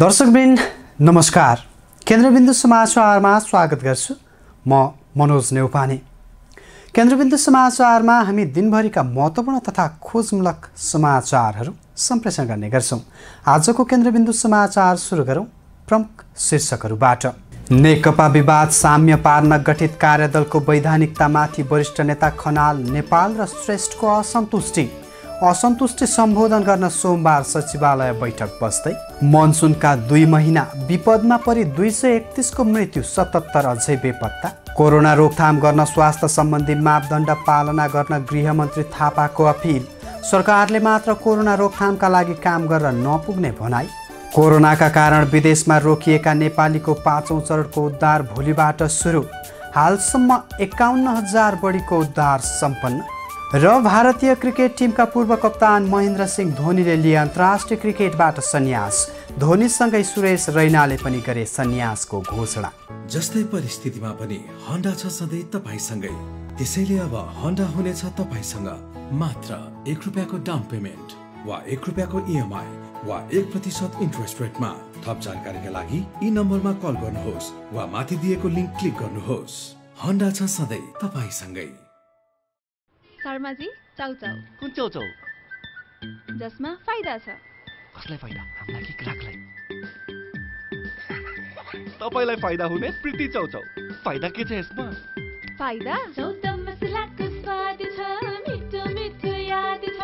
दर्शकबिन नमस्कार केन्द्रबिन्दु समाचारमा स्वागत गर्छु म मनोज नेउपाने केन्द्रबिन्दु समाचारमा हामी दिनभरिका महत्त्वपूर्ण तथा खोजमूलक समाचारहरू सम्प्रेषण गर्ने गर्छौँ आजको केन्द्रबिन्दु समाचार सुरु गरौँ प्रमुख शीर्षकहरूबाट नेकपा विवाद साम्य पार्न गठित कार्यदलको वैधानिकतामाथि वरिष्ठ नेता खनाल नेपाल र श्रेष्ठको असन्तुष्टि असन्तुष्टि सम्बोधन गर्न सोमबार सचिवालय बैठक बस्दै मनसुनका दुई महिना विपदमा परि दुई सय एकतिसको मृत्यु सतहत्तर अझै बेपत्ता कोरोना रोकथाम गर्न स्वास्थ्य सम्बन्धी मापदण्ड पालना गर्न गृह मन्त्री थापाको अपिल सरकारले मात्र कोरोना रोकथामका लागि काम गर्न नपुग्ने भनाई कोरोनाका कारण विदेशमा रोकिएका नेपालीको पाँचौँ चरणको उद्धार भोलिबाट सुरु हालसम्म एकाउन्न हजार बढीको उद्धार सम्पन्न र भारतीय क्रिकेट टिमका पूर्व कप्तान महेन्द्र सिंह धोनीले लिए अन्तर्राष्ट्रिय क्रिकेटबाट सन्यास धोनीसँगै सुरेश रैनाले पनि गरे सन्यासको घोषणा जस्तै परिस्थितिमा पनि हन्डा छ सधैँ तपाईँसँगै त्यसैले अब हन्डा हुनेछ तपाईँसँग मात्र एक रुपियाँको डाउन पेमेन्ट वा एक रुपियाँको इएमआई वा एक प्रतिशत इन्ट्रेस्ट रेटमा थप जानकारीका लागि यी नम्बरमा कल गर्नुहोस् वा माथि दिएको लिङ्क क्लिक गर्नुहोस् हन्डा छ सधैँ तपाईँसँगै शर्माजी चाउचाउ कुन चाउचाउ जसमा फाइदा छ कसलाई फाइदा हामीलाई कि ग्राहकलाई तपाईँलाई फाइदा हुने प्रीति चाउचाउ फाइदा के छ यसमा फाइदा चौता मसलाको स्वाद छ मिठो मिठो याद छ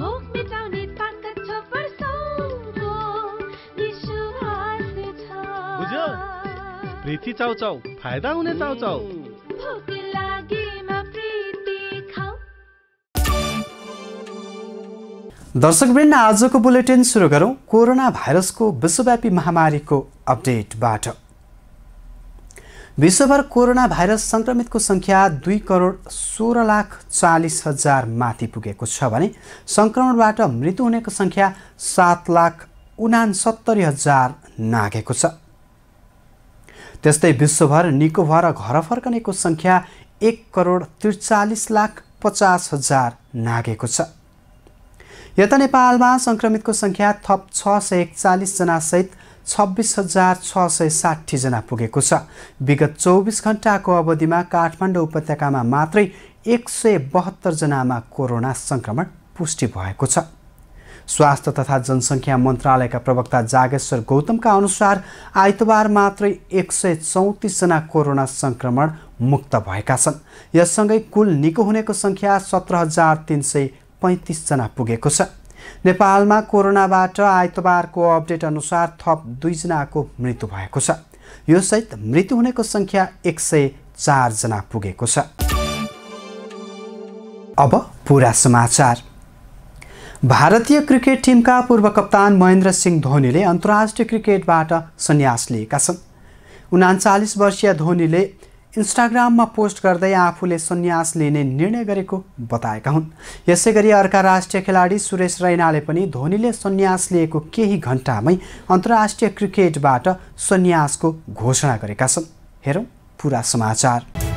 भोक मेटाउने ताकत छ पर्सौको विश्वास छ बुझ्यो प्रीति चाउचाउ फाइदा हुने चाउचाउ दर्शकवृन्द आजको बुलेटिन सुरु गरौँ कोरोना भाइरसको विश्वव्यापी महामारीको अपडेटबाट विश्वभर कोरोना भाइरस सङ्क्रमितको संख्या दुई करोड सोह्र लाख चालिस हजार माथि पुगेको छ भने सङ्क्रमणबाट मृत्यु हुनेको सङ्ख्या सात लाख उनासत्तरी हजार नागेको छ त्यस्तै विश्वभर निको भएर घर फर्कनेको सङ्ख्या एक करोड त्रिचालिस लाख पचास हजार नागेको छ यता नेपालमा सङ्क्रमितको सङ्ख्या थप छ सय एकचालिसजनासहित छब्बिस हजार छ सय साठीजना पुगेको छ विगत चौबिस घन्टाको अवधिमा काठमाडौँ उपत्यकामा मात्रै एक सय बहत्तरजनामा कोरोना सङ्क्रमण पुष्टि भएको छ स्वास्थ्य तथा जनसङ्ख्या मन्त्रालयका प्रवक्ता जागेश्वर गौतमका अनुसार आइतबार मात्रै एक सय चौतिसजना कोरोना सङ्क्रमण मुक्त भएका छन् यससँगै कुल निको हुनेको सङ्ख्या सत्र हजार तिन सय पैँतिसजना पुगेको छ नेपालमा कोरोनाबाट आइतबारको अपडेट अनुसार थप दुईजनाको मृत्यु भएको छ यो सहित मृत्यु हुनेको सङ्ख्या एक सय चारजना पुगेको छ अब पुरा समाचार भारतीय क्रिकेट टिमका पूर्व कप्तान महेन्द्र सिंह धोनीले अन्तर्राष्ट्रिय क्रिकेटबाट सन्यास लिएका छन् उनाचालिस वर्षीय धोनीले इन्स्टाग्राममा पोस्ट गर्दै आफूले सन्यास लिने निर्णय गरेको बताएका हुन् यसै गरी अर्का राष्ट्रिय खेलाडी सुरेश रैनाले पनि धोनीले सन्यास लिएको केही घन्टामै अन्तर्राष्ट्रिय क्रिकेटबाट सन्यासको घोषणा गरेका छन् हेरौँ पुरा समाचार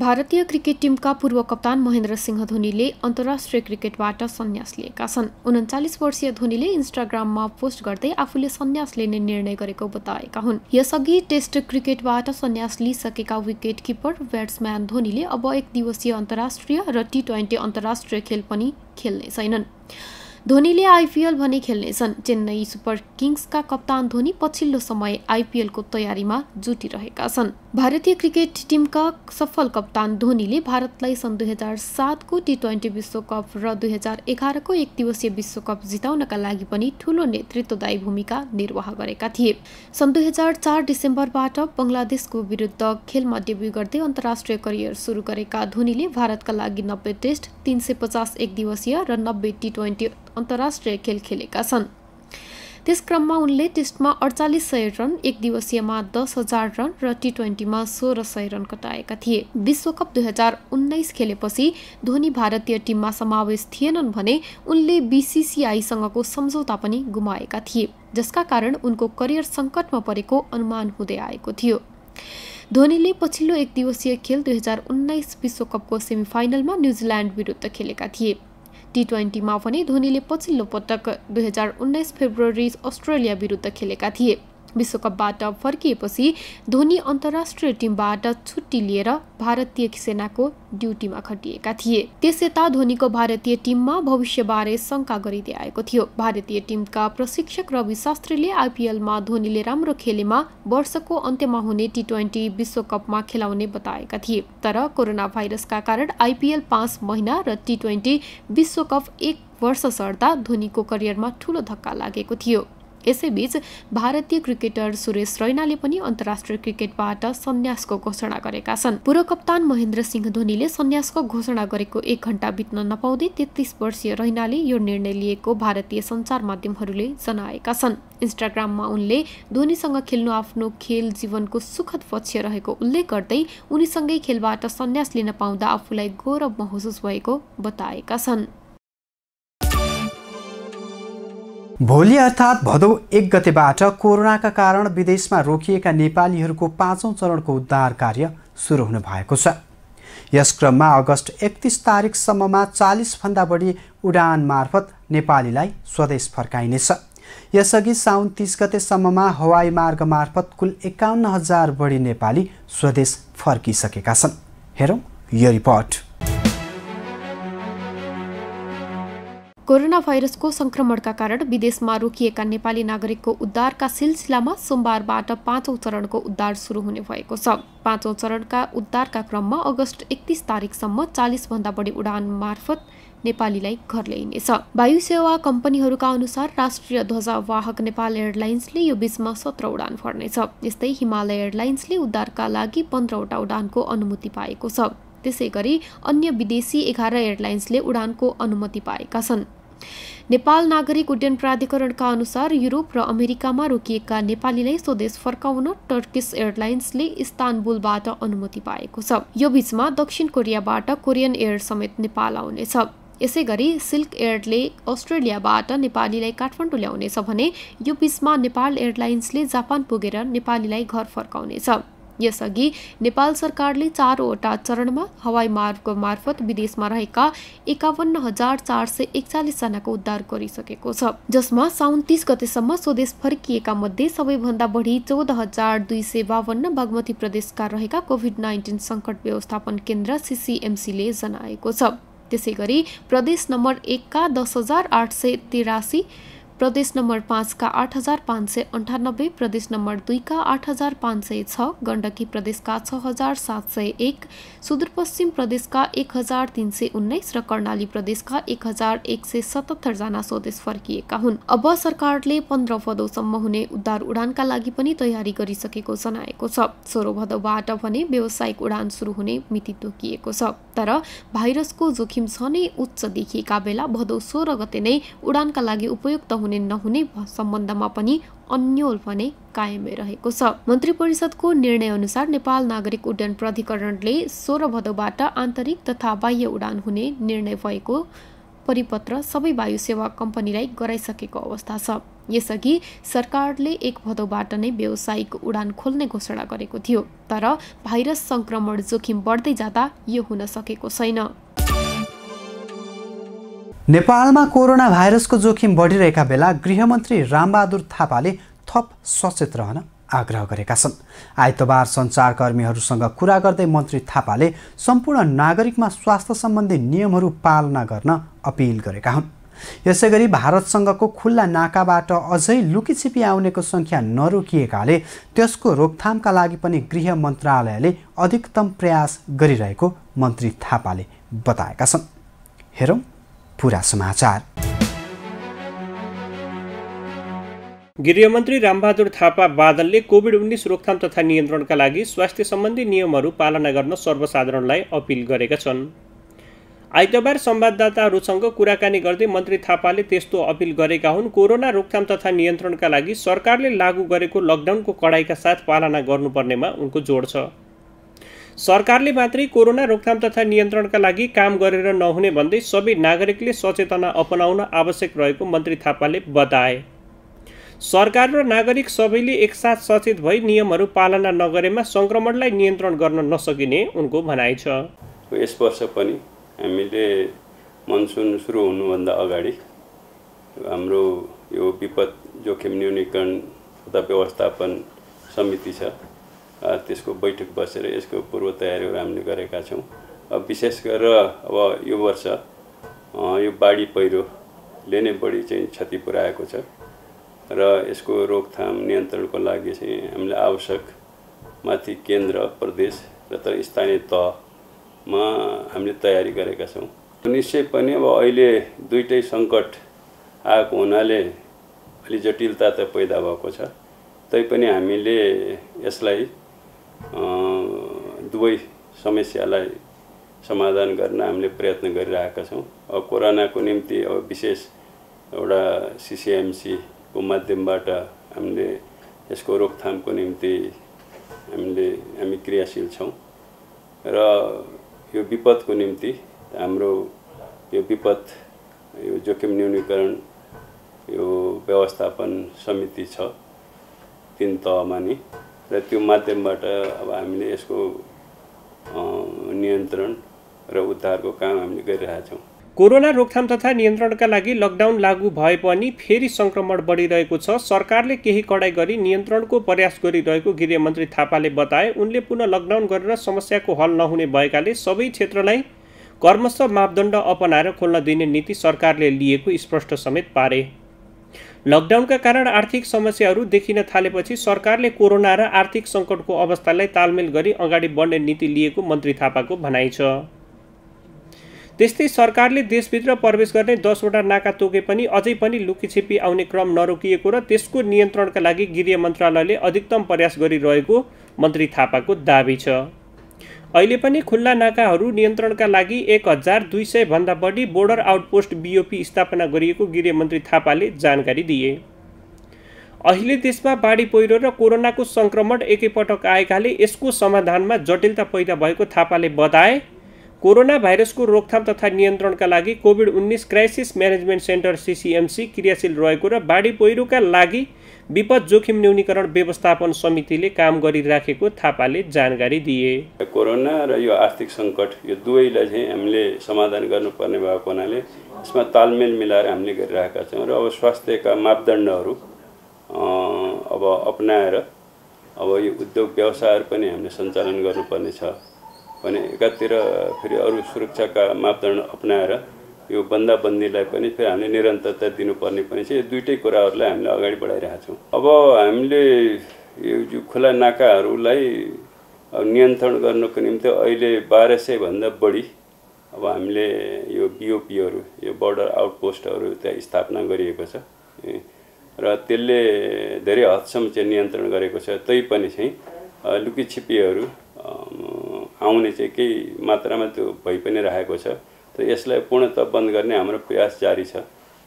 भारतीय क्रिकेट टिमका पूर्व कप्तान महेन्द्र सिंह धोनीले अन्तर्राष्ट्रिय क्रिकेटबाट सन्यास लिएका छन् उन्चालिस वर्षीय धोनीले इन्स्टाग्राममा पोस्ट गर्दै आफूले सन्यास लिने निर्णय गरेको बताएका हुन् यसअघि टेस्ट क्रिकेटबाट सन्यास लिइसकेका विकेट किपर ब्याट्सम्यान धोनीले अब एक दिवसीय अन्तर्राष्ट्रिय र टी ट्वेन्टी अन्तर्राष्ट्रिय खेल पनि खेल्ने छैनन् धोनीले आइपिएल भने खेल्नेछन् चेन्नई सुपर किङ्सका कप्तान धोनी पछिल्लो समय आइपिएलको तयारीमा जुटिरहेका छन् भारतीय क्रिकेट टिमका सफल कप्तान धोनीले भारतलाई सन् दुई हजार सातको टी ट्वेन्टी विश्वकप र दुई हजार एघारको एक दिवसीय विश्वकप जिताउनका लागि पनि ठूलो नेतृत्वदायी भूमिका निर्वाह गरेका थिए सन् दुई हजार चार डिसेम्बरबाट बङ्गलादेशको विरुद्ध खेलमा डेब्यू गर्दै अन्तर्राष्ट्रिय करियर सुरु गरेका धोनीले भारतका लागि नब्बे टेस्ट तिन सय पचास एक दिवसीय र नब्बे टी ट्वेन्टी अन्तर्राष्ट्रिय खेल खेलेका छन् क्रममा उनले टेस्टमा अडचालिस सय रन एक दिवसीयमा दस हजार रन र टी ट्वेन्टीमा सोह्र सय रन कटाएका थिए विश्वकप दुई हजार उन्नाइस खेलेपछि धोनी भारतीय टिममा समावेश थिएनन् भने उनले बिसिसिआईसँगको सम्झौता पनि गुमाएका थिए जसका कारण उनको करियर सङ्कटमा परेको अनुमान हुँदै आएको थियो धोनीले पछिल्लो एक दिवसीय खेल दुई हजार उन्नाइस विश्वकपको सेमिफाइनलमा न्युजिल्यान्ड विरुद्ध खेलेका थिए टी ट्वेन्टीमा पनि धोनीले पछिल्लो पटक दुई हजार उन्नाइस फेब्रुअरी अस्ट्रेलिया विरुद्ध खेलेका थिए विश्वकपबाट फर्किएपछि धोनी अन्तर्राष्ट्रिय टिमबाट छुट्टी लिएर भारतीय सेनाको ड्युटीमा खटिएका थिए त्यस यता धोनीको भारतीय टिममा भविष्यबारे शङ्का गरिँदै आएको थियो भारतीय टिमका प्रशिक्षक रवि शास्त्रीले आइपिएलमा धोनीले राम्रो खेलेमा वर्षको अन्त्यमा हुने टी ट्वेन्टी विश्वकपमा खेलाउने बताएका थिए तर कोरोना भाइरसका कारण आइपिएल पाँच महिना र टी ट्वेन्टी विश्वकप एक वर्ष सर्दा धोनीको करियरमा ठूलो धक्का लागेको थियो यसैबीच भारतीय क्रिकेटर सुरेश रैनाले पनि अन्तर्राष्ट्रिय क्रिकेटबाट सन्यासको घोषणा गरेका छन् पूर्व कप्तान महेन्द्र सिंह धोनीले सन्यासको घोषणा गरेको एक घण्टा बित्न नपाउँदै तेत्तिस वर्षीय रैनाले यो निर्णय लिएको भारतीय सञ्चार माध्यमहरूले जनाएका छन् इन्स्टाग्राममा उनले धोनीसँग खेल्नु आफ्नो खेल जीवनको सुखद पक्ष रहेको उल्लेख गर्दै उनीसँगै खेलबाट सन्यास लिन पाउँदा आफूलाई गौरव महसुस भएको बताएका छन् भोलि अर्थात् भदौ एक गतेबाट कोरोनाका कारण विदेशमा रोकिएका नेपालीहरूको पाँचौँ चरणको उद्धार कार्य सुरु हुन भएको छ यस क्रममा अगस्त एकतिस तारिकसम्ममा चालिसभन्दा बढी उडान मार्फत नेपालीलाई स्वदेश फर्काइनेछ यसअघि साउन तिस गतेसम्ममा हवाई मार्ग मार्फत कुल एकाउन्न हजार बढी नेपाली स्वदेश फर्किसकेका छन् हेरौँ यो रिपोर्ट कोरोना भाइरसको संक्रमणका कारण विदेशमा रोकिएका नेपाली नागरिकको उद्धारका सिलसिलामा सोमबारबाट पाँचौँ चरणको उद्धार सुरु हुने भएको छ पाँचौँ चरणका उद्धारका क्रममा अगस्त एकतिस तारिकसम्म चालिसभन्दा बढी उडान मार्फत नेपालीलाई घर ल्याइनेछ वायु सेवा कम्पनीहरूका अनुसार राष्ट्रिय ध्वजावाहक नेपाल एयरलाइन्सले यो बीचमा सत्र उडान भर्नेछ यस्तै हिमालय एयरलाइन्सले उद्धारका लागि पन्ध्रवटा उडानको अनुमति पाएको छ त्यसै गरी अन्य विदेशी एघार एयरलाइन्सले उडानको अनुमति पाएका छन् नेपाल नागरिक उड्डयन प्राधिकरणका अनुसार युरोप र अमेरिकामा रोकिएका नेपालीलाई स्वदेश फर्काउन टर्किस एयरलाइन्सले इस्तानबुलबाट अनुमति पाएको छ यो बीचमा दक्षिण कोरियाबाट कोरियन एयर समेत नेपाल आउनेछ यसै गरी सिल्क एयरले अस्ट्रेलियाबाट नेपालीलाई काठमाडौँ ल्याउनेछ भने यो बीचमा नेपाल एयरलाइन्सले जापान पुगेर नेपालीलाई घर फर्काउनेछ यसअघि नेपाल सरकारले चारवटा चरणमा हवाई मार्गको मार्फत विदेशमा रहेका एकावन्न हजार चार सय एकचालिसजनाको उद्धार गरिसकेको छ जसमा साउन तिस गतेसम्म स्वदेश फर्किएका मध्ये सबैभन्दा बढी चौध हजार दुई सय बावन्न बागमती प्रदेशका रहेका कोभिड नाइन्टिन सङ्कट व्यवस्थापन केन्द्र सिसिएमसीले जनाएको छ त्यसै गरी प्रदेश नम्बर एकका दस हजार आठ सय तिरासी प्रदेश नम्बर पाँचका आठ हजार पाँच सय अन्ठानब्बे प्रदेश नम्बर दुईका आठ हजार पाँच सय छ गण्डकी प्रदेशका छ हजार सात सय एक सुदूरपश्चिम प्रदेशका एक हजार तिन सय उन्नाइस र कर्णाली प्रदेशका एक हजार एक सय सतहत्तरजना स्वदेश फर्किएका हुन् अब सरकारले पन्ध्र भदौसम्म हुने उद्धार उडानका लागि पनि तयारी गरिसकेको जनाएको छ सोह्र भदौबाट भने व्यावसायिक उडान सुरु हुने मिति तोकिएको छ तर भाइरसको जोखिम सने उच्च देखिएका बेला भदौ सोह्र गते नै उडानका लागि उपयुक्त हुने नहुने सम्बन्धमा पनि अन्यल भने कायमै रहेको छ मन्त्री परिषदको अनुसार नेपाल नागरिक उड्डयन प्राधिकरणले सोह्र भदौबाट आन्तरिक तथा बाह्य उडान हुने निर्णय भएको परिपत्र सबै वायु सेवा कम्पनीलाई गराइसकेको अवस्था छ यसअघि सरकारले एक भदौबाट नै व्यावसायिक उडान खोल्ने घोषणा गरेको थियो तर भाइरस संक्रमण जोखिम बढ्दै जाँदा यो हुन सकेको छैन नेपालमा कोरोना भाइरसको जोखिम बढिरहेका बेला गृहमन्त्री रामबहादुर थापाले थप सचेत रहन आग्रह गरेका छन् आइतबार सञ्चारकर्मीहरूसँग कुरा गर्दै मन्त्री थापाले सम्पूर्ण नागरिकमा स्वास्थ्य सम्बन्धी नियमहरू पालना गर्न अपिल गरेका हुन् यसै गरी भारतसँगको खुल्ला नाकाबाट अझै लुकीछिपी आउनेको सङ्ख्या नरोकिएकाले त्यसको रोकथामका लागि पनि गृह मन्त्रालयले अधिकतम प्रयास गरिरहेको मन्त्री थापाले बताएका छन् हेरौँ पुरा समाचार गृहमन्त्री रामबहादुर थापा बादलले कोभिड उन्नाइस रोकथाम तथा नियन्त्रणका लागि स्वास्थ्य सम्बन्धी नियमहरू पालना गर्न सर्वसाधारणलाई अपिल गरेका छन् आइतबार संवाददाताहरूसँग कुराकानी गर्दै मन्त्री थापाले त्यस्तो अपिल गरेका हुन् कोरोना रोकथाम तथा नियन्त्रणका लागि सरकारले लागू गरेको लकडाउनको कडाइका साथ पालना गर्नुपर्नेमा उनको जोड छ सरकारले मात्रै कोरोना रोकथाम तथा नियन्त्रणका लागि काम गरेर नहुने भन्दै सबै नागरिकले सचेतना अपनाउन आवश्यक रहेको मन्त्री थापाले बताए सरकार र नागरिक सबैले एकसाथ सचेत भई नियमहरू पालना नगरेमा सङ्क्रमणलाई नियन्त्रण गर्न नसकिने उनको भनाइ छ यस वर्ष पनि हामीले मनसुन सुरु हुनुभन्दा अगाडि हाम्रो यो विपद जोखिम न्यूनीकरण तथा व्यवस्थापन समिति छ त्यसको बैठक बसेर यसको पूर्व तयारीहरू हामीले गरेका छौँ विशेष गरेर अब यो वर्ष यो बाढी पहिरोले नै बढी चाहिँ क्षति पुऱ्याएको छ र यसको रोकथाम नियन्त्रणको लागि चाहिँ हामीले आवश्यक माथि केन्द्र प्रदेश र त स्थानीय तहमा हामीले तयारी गरेका छौँ निश्चय पनि अब अहिले दुइटै सङ्कट आएको हुनाले अलि जटिलता त पैदा भएको छ तैपनि हामीले यसलाई दुवै समस्यालाई समाधान गर्न हामीले प्रयत्न गरिरहेका छौँ कोरोनाको निम्ति अब विशेष एउटा सिसिएमसी को माध्यमबाट हामीले यसको रोकथामको निम्ति हामीले हामी क्रियाशील छौँ र यो विपदको निम्ति हाम्रो यो विपद यो जोखिम न्यूनीकरण यो व्यवस्थापन समिति छ तिन तहमा नि र त्यो माध्यमबाट अब हामीले यसको नियन्त्रण र उद्धारको काम हामीले गरिरहेछौँ कोरोना रोकथाम तथा नियन्त्रणका लागि लकडाउन लागू भए पनि फेरि सङ्क्रमण बढिरहेको छ सरकारले केही कडाई गरी नियन्त्रणको प्रयास गरिरहेको गृहमन्त्री थापाले बताए उनले पुनः लकडाउन गरेर समस्याको हल नहुने भएकाले सबै क्षेत्रलाई कर्मश मापदण्ड अपनाएर खोल्न दिने नीति सरकारले लिएको स्पष्ट समेत पारे लकडाउनका कारण आर्थिक समस्याहरू देखिन थालेपछि सरकारले कोरोना र आर्थिक सङ्कटको अवस्थालाई तालमेल गरी अगाडि बढ्ने नीति लिएको मन्त्री थापाको भनाइ छ त्यस्तै सरकारले देशभित्र प्रवेश गर्ने दसवटा नाका तोके पनि अझै पनि लुकीछिपी आउने क्रम नरोकिएको र त्यसको नियन्त्रणका लागि गृह मन्त्रालयले अधिकतम प्रयास गरिरहेको मन्त्री थापाको दावी छ अहिले पनि खुल्ला नाकाहरू नियन्त्रणका लागि एक हजार दुई सयभन्दा बढी बोर्डर आउटपोस्ट बिओपी स्थापना गरिएको गृह मन्त्री थापाले जानकारी दिए अहिले देशमा बाढी पहिरो र कोरोनाको सङ्क्रमण एकैपटक आएकाले यसको समाधानमा जटिलता पैदा भएको थापाले बताए कोरोना भाइरसको रोकथाम तथा नियन्त्रणका लागि कोभिड उन्नाइस क्राइसिस म्यानेजमेन्ट सेन्टर सिसिएमसी क्रियाशील रहेको र बाढी पहिरोका लागि विपद जोखिम न्यूनीकरण व्यवस्थापन समितिले काम गरिराखेको थापाले जानकारी दिए कोरोना र यो आर्थिक सङ्कट यो दुवैलाई चाहिँ हामीले समाधान गर्नुपर्ने भएको हुनाले यसमा तालमेल मिलाएर हामीले गरिरहेका छौँ र अब स्वास्थ्यका मापदण्डहरू अब अप्नाएर अब यो उद्योग व्यवसायहरू पनि हामीले सञ्चालन गर्नुपर्ने छ भने एकातिर फेरि अरू सुरक्षाका मापदण्ड अप्नाएर यो बन्दाबन्दीलाई पनि फेरि हामीले निरन्तरता दिनुपर्ने पनि छ यो दुइटै कुराहरूलाई हामीले अगाडि बढाइरहेका छौँ अब हामीले यो खुला नाकाहरूलाई नियन्त्रण गर्नको निम्ति अहिले बाह्र सयभन्दा बढी अब हामीले यो बिओपीहरू यो बर्डर आउटपोस्टहरू त्यहाँ स्थापना गरिएको छ र त्यसले धेरै हदसम्म चाहिँ नियन्त्रण गरेको छ तैपनि चाहिँ लुकी छिपीहरू आउने चाहिँ केही मात्रामा त्यो भइ पनि राखेको छ तर यसलाई पूर्णत बन्द गर्ने हाम्रो प्रयास जारी छ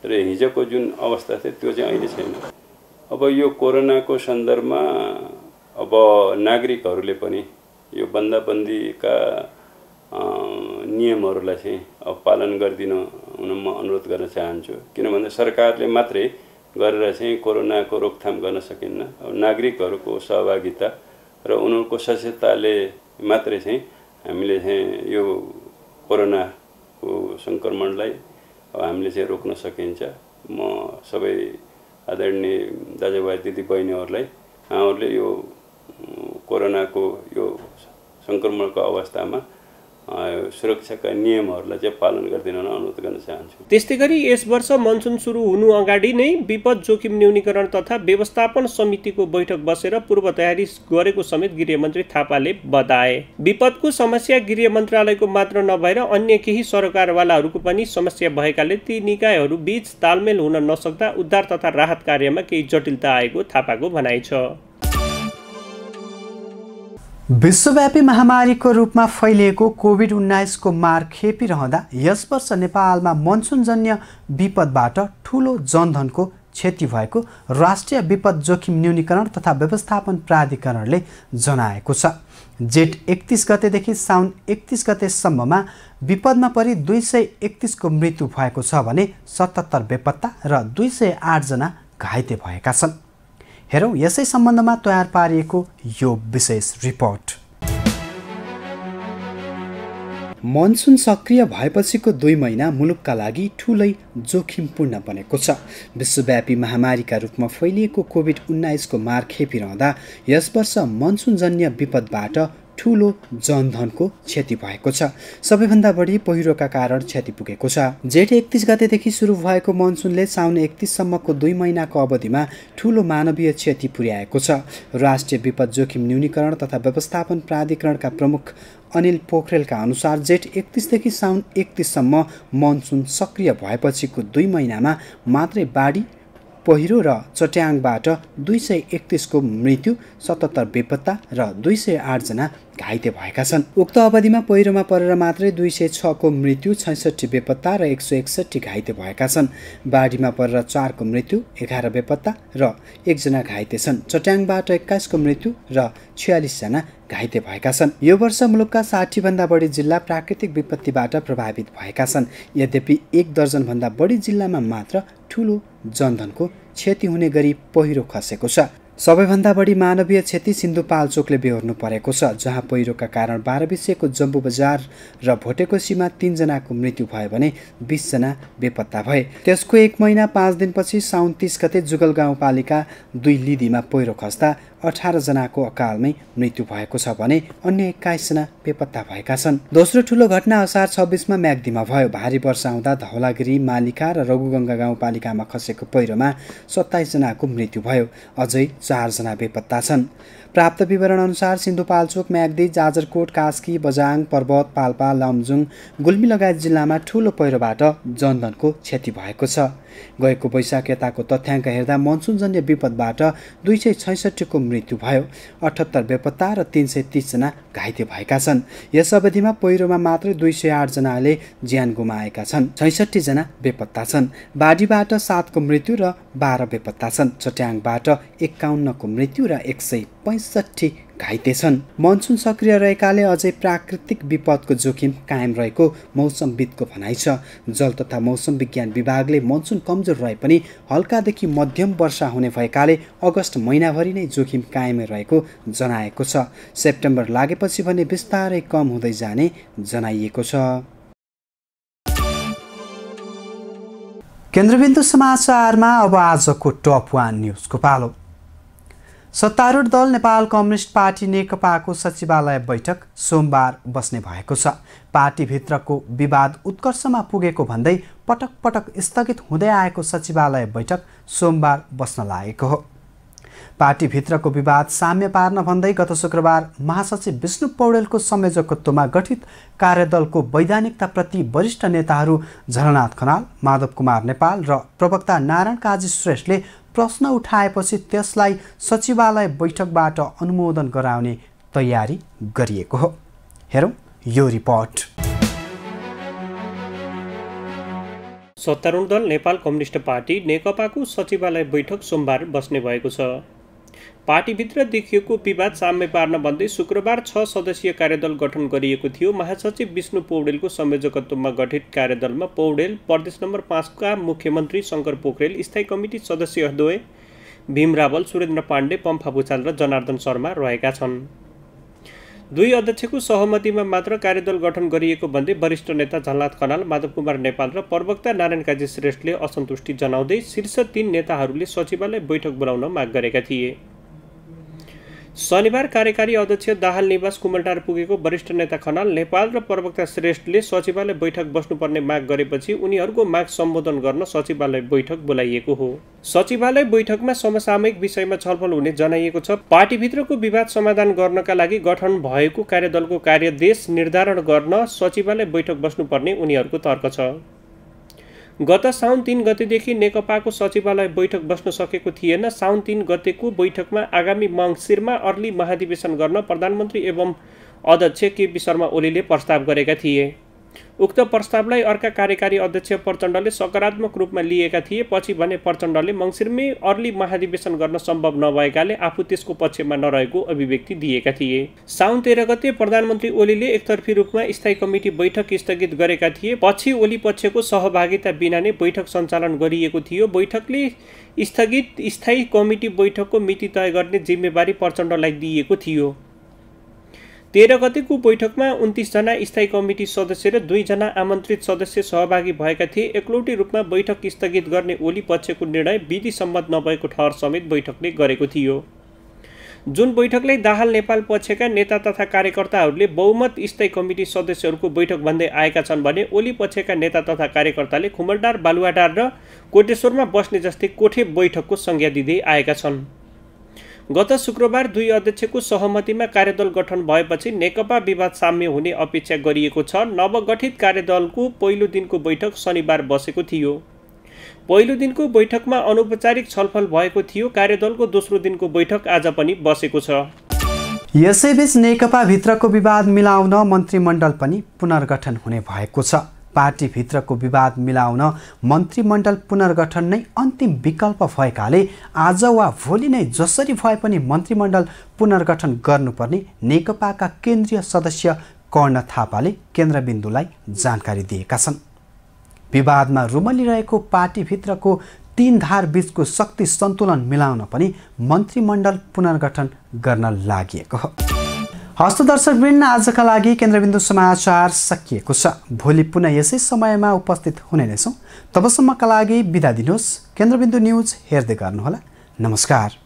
र हिजोको जुन अवस्था थियो त्यो चाहिँ अहिले छैन अब यो कोरोनाको सन्दर्भमा अब नागरिकहरूले पनि यो बन्दाबन्दीका नियमहरूलाई चाहिँ अब पालन गरिदिनु हुन म अनुरोध गर्न चाहन्छु किनभने सरकारले मात्रै गरेर चाहिँ कोरोनाको रोकथाम गर्न सकिन्न अब नागरिकहरूको सहभागिता र उनीहरूको सचेतताले मात्रै चाहिँ हामीले चाहिँ यो कोरोनाको सङ्क्रमणलाई हामीले चाहिँ रोक्न सकिन्छ म सबै आदरणीय दाजुभाइ दिदीबहिनीहरूलाई उहाँहरूले यो कोरोनाको यो सङ्क्रमणको अवस्थामा सुरक्षाका नियमहरूलाई चाहिँ पालन गरिदिन अनुरोध गर्न चाहन्छु त्यस्तै गरी यस वर्ष मनसुन सुरु हुनु अगाडि नै विपद जोखिम न्यूनीकरण तथा व्यवस्थापन समितिको बैठक बसेर पूर्व तयारी गरेको समेत गृहमन्त्री थापाले बताए विपदको समस्या गृह मन्त्रालयको मात्र नभएर अन्य केही सरकारवालाहरूको पनि समस्या भएकाले ती निकायहरू बीच तालमेल हुन नसक्दा उद्धार तथा राहत कार्यमा केही जटिलता आएको थापाको भनाइ छ विश्वव्यापी महामारीको रूपमा फैलिएको कोभिड उन्नाइसको मार खेपिरहँदा यस वर्ष नेपालमा मनसुनजन्य विपदबाट ठुलो जनधनको क्षति भएको राष्ट्रिय विपद जोखिम न्यूनीकरण तथा व्यवस्थापन प्राधिकरणले जनाएको छ जेठ एकतिस गतेदेखि साउन एकतिस गतेसम्ममा विपदमा परि दुई सय एकतिसको मृत्यु भएको छ भने सतहत्तर बेपत्ता र दुई सय आठजना घाइते भएका छन् हेरौँ यसै सम्बन्धमा तयार पारिएको यो विशेष रिपोर्ट मनसुन सक्रिय भएपछिको दुई महिना मुलुकका लागि ठुलै जोखिमपूर्ण बनेको छ विश्वव्यापी महामारीका रूपमा फैलिएको कोभिड उन्नाइसको मार खेपिरहँदा यस वर्ष मनसुनजन्य विपदबाट ठुलो जनधनको क्षति भएको छ सबैभन्दा बढी पहिरोका कारण क्षति पुगेको छ जेठ एकतिस गतेदेखि सुरु भएको मनसुनले साउन एकतिससम्मको दुई महिनाको अवधिमा ठुलो मानवीय क्षति पुर्याएको छ राष्ट्रिय विपद जोखिम न्यूनीकरण तथा व्यवस्थापन प्राधिकरणका प्रमुख अनिल पोखरेलका अनुसार जेठ एकतिसदेखि साउन एकतिससम्म मनसुन सक्रिय भएपछिको दुई महिनामा मात्रै बाढी पहिरो र चट्याङबाट दुई सय एकतिसको मृत्यु सतहत्तर बेपत्ता र दुई सय आठजना घाइते भएका छन् उक्त अवधिमा पहिरोमा परेर मात्रै दुई सय छको मृत्यु छैसठी बेपत्ता र एक सय एकसट्ठी घाइते भएका छन् बाढीमा परेर चारको मृत्यु एघार बेपत्ता र एकजना घाइते छन् चट्याङबाट एक्काइसको मृत्यु र छ्यालिसजना घाइते भएका छन् यो वर्ष मुलुकका भन्दा बढी जिल्ला प्राकृतिक विपत्तिबाट प्रभावित भएका छन् यद्यपि एक दर्जनभन्दा बढी जिल्लामा मात्र ठुलो जनधनको क्षति हुने गरी पहिरो खसेको छ सबैभन्दा बढी मानवीय क्षति सिन्धुपाल्चोकले बेहोर्नु परेको छ जहाँ पहिरोका कारण बाह्र विषयको जम्बु बजार र भोटेको सीमा तिनजनाको मृत्यु भयो भने बिसजना बेपत्ता भए त्यसको एक महिना पाँच दिनपछि साउन तिस गते जुगल गाउँपालिका दुई लिदीमा पहिरो खस्दा अठारजनाको अकालमै मृत्यु भएको छ भने अन्य एक्काइसजना बेपत्ता भएका छन् दोस्रो ठुलो घटना असार छब्बिसमा म्याग्दीमा भयो भारी वर्षा आउँदा धौलागिरी मालिका र रघुगङ्गा गाउँपालिकामा खसेको पहिरोमा सत्ताइसजनाको मृत्यु भयो अझै चारजना बेपत्ता छन् प्राप्त विवरण अनुसार सिन्धुपाल्चोक म्याग्दी जाजरकोट कास्की बजाङ पर्वत पाल्पा लमजुङ गुल्मी लगायत जिल्लामा ठुलो पहिरोबाट जनधनको क्षति भएको छ गएको वैशाख यताको तथ्याङ्क हेर्दा मनसुनजन्य विपदबाट दुई सय छैसठीको मृत्यु भयो अठहत्तर बेपत्ता र तिन सय तिसजना घाइते भएका छन् यस अवधिमा पहिरोमा मात्रै दुई सय आठजनाले ज्यान गुमाएका छन् छैसठीजना बेपत्ता छन् बाढीबाट सातको मृत्यु र बाह्र बेपत्ता छन् चट्याङबाट एकाउन्नको मृत्यु र एक सय पैँसठी घाइते छन् मनसुन सक्रिय रहेकाले अझै प्राकृतिक विपदको जोखिम कायम रहेको मौसमविदको भनाइ छ जल तथा मौसम विज्ञान विभागले मनसुन कमजोर रहे पनि हल्कादेखि मध्यम वर्षा हुने भएकाले अगस्त महिनाभरि नै जोखिम कायम रहेको जनाएको छ सेप्टेम्बर लागेपछि भने बिस्तारै कम हुँदै जाने जनाइएको छ केन्द्रबिन्दु समाचारमा अब आजको टप वान न्युजको पालो सत्तारूढ दल नेपाल कम्युनिस्ट पार्टी नेकपाको सचिवालय बैठक सोमबार बस्ने भएको छ पार्टीभित्रको विवाद उत्कर्षमा पुगेको भन्दै पटक पटक स्थगित हुँदै आएको सचिवालय बैठक सोमबार बस्न लागेको हो पार्टीभित्रको विवाद साम्य पार्न भन्दै गत शुक्रबार महासचिव विष्णु पौडेलको संयोजकत्वमा गठित कार्यदलको वैधानिकताप्रति वरिष्ठ नेताहरू झलनाथ खनाल माधव कुमार नेपाल र प्रवक्ता नारायण काजी श्रेष्ठले प्रश्न उठाएपछि त्यसलाई सचिवालय बैठकबाट अनुमोदन गराउने तयारी गरिएको हो हेरौँ यो रिपोर्ट सत्तारूढ दल नेपाल कम्युनिष्ट पार्टी नेकपाको सचिवालय बैठक सोमबार बस्ने भएको छ पार्टीभित्र देखिएको विवाद साम्य पार्न भन्दै शुक्रबार छ सदस्यीय कार्यदल गठन गरिएको थियो महासचिव विष्णु पौडेलको संयोजकत्वमा गठित कार्यदलमा पौडेल प्रदेश नम्बर पाँचका मुख्यमन्त्री शङ्कर पोखरेल स्थायी कमिटी सदस्यद्वय भीम रावल सुरेन्द्र पाण्डे पम्फा भुचाल र जनार्दन शर्मा रहेका छन् दुई अध्यक्षको सहमतिमा मात्र कार्यदल गठन गरिएको भन्दै वरिष्ठ नेता झलनाथ खनाल माधव कुमार नेपाल र प्रवक्ता नारायण काजी श्रेष्ठले असन्तुष्टि जनाउँदै शीर्ष तीन नेताहरूले सचिवालय बैठक बोलाउन माग गरेका थिए शनिबार कार्यकारी अध्यक्ष दाहाल निवास कुमलटार पुगेको वरिष्ठ नेता खनाल नेपाल र प्रवक्ता श्रेष्ठले सचिवालय बैठक बस्नुपर्ने माग गरेपछि उनीहरूको माग सम्बोधन गर्न सचिवालय बैठक बोलाइएको हो सचिवालय बैठकमा समसामयिक विषयमा छलफल हुने जनाइएको छ पार्टीभित्रको विवाद समाधान गर्नका लागि गठन भएको कार्यदलको कार्यदेश निर्धारण गर्न सचिवालय बैठक बस्नुपर्ने उनीहरूको तर्क छ गत साउन तिन गतेदेखि नेकपाको सचिवालय बैठक बस्न सकेको थिएन साउन तिन गतेको बैठकमा आगामी मङ्सिरमा अर्ली महाधिवेशन गर्न प्रधानमन्त्री एवं अध्यक्ष केपी शर्मा ओलीले प्रस्ताव गरेका थिए उक्त प्रस्तावलाई अर्का कार्यकारी अध्यक्ष प्रचण्डले सकारात्मक रूपमा लिएका थिए पछि भने प्रचण्डले मङ्सिरमै अर्ली महाधिवेशन गर्न सम्भव नभएकाले आफू त्यसको पक्षमा नरहेको अभिव्यक्ति दिएका थिए साउन तेह्र गते प्रधानमन्त्री ओलीले एकतर्फी रूपमा स्थायी कमिटी बैठक स्थगित गरेका थिए पछि ओली पक्षको सहभागिता बिना नै बैठक सञ्चालन गरिएको थियो बैठकले स्थगित स्थायी कमिटी बैठकको मिति तय गर्ने जिम्मेवारी प्रचण्डलाई दिएको थियो तेह्र गतिको बैठकमा उन्तिसजना स्थायी कमिटी सदस्य र दुईजना आमन्त्रित सदस्य सहभागी भएका थिए एकलौटी रूपमा बैठक स्थगित गर्ने ओली पक्षको निर्णय विधि सम्मत नभएको ठहर समेत बैठकले गरेको थियो जुन बैठकले दाहाल नेपाल पक्षका नेता तथा कार्यकर्ताहरूले बहुमत स्थायी कमिटी सदस्यहरूको बैठक भन्दै आएका छन् भने ओली पक्षका नेता तथा कार्यकर्ताले खुमलडार बालुवाडार र कोटेश्वरमा बस्ने जस्तै कोठे बैठकको संज्ञा दिँदै आएका छन् गत शुक्रबार दुई अध्यक्षको सहमतिमा कार्यदल गठन भएपछि नेकपा विवाद साम्य हुने अपेक्षा गरिएको छ नवगठित कार्यदलको पहिलो दिनको बैठक शनिबार बसेको थियो पहिलो दिनको बैठकमा अनौपचारिक छलफल भएको थियो कार्यदलको दोस्रो दिनको बैठक आज पनि बसेको छ यसैबीच नेकपाभित्रको विवाद मिलाउन मन्त्रीमण्डल पनि पुनर्गठन हुने भएको छ पार्टीभित्रको विवाद मिलाउन मन्त्रीमण्डल पुनर्गठन नै अन्तिम विकल्प भएकाले आज वा भोलि नै जसरी भए पनि मन्त्रीमण्डल पुनर्गठन गर्नुपर्ने नेकपाका केन्द्रीय सदस्य कर्ण थापाले केन्द्रबिन्दुलाई जानकारी दिएका छन् विवादमा रुमलिरहेको पार्टीभित्रको तीन धार बीचको शक्ति सन्तुलन मिलाउन पनि मन्त्रीमण्डल पुनर्गठन गर्न लागि हो हस्त दर्शकवृन्द आजका लागि केन्द्रबिन्दु समाचार सकिएको छ भोलि पुनः यसै समयमा उपस्थित हुने नै छौँ तबसम्मका लागि बिदा दिनुहोस् केन्द्रबिन्दु न्युज हेर्दै गर्नुहोला नमस्कार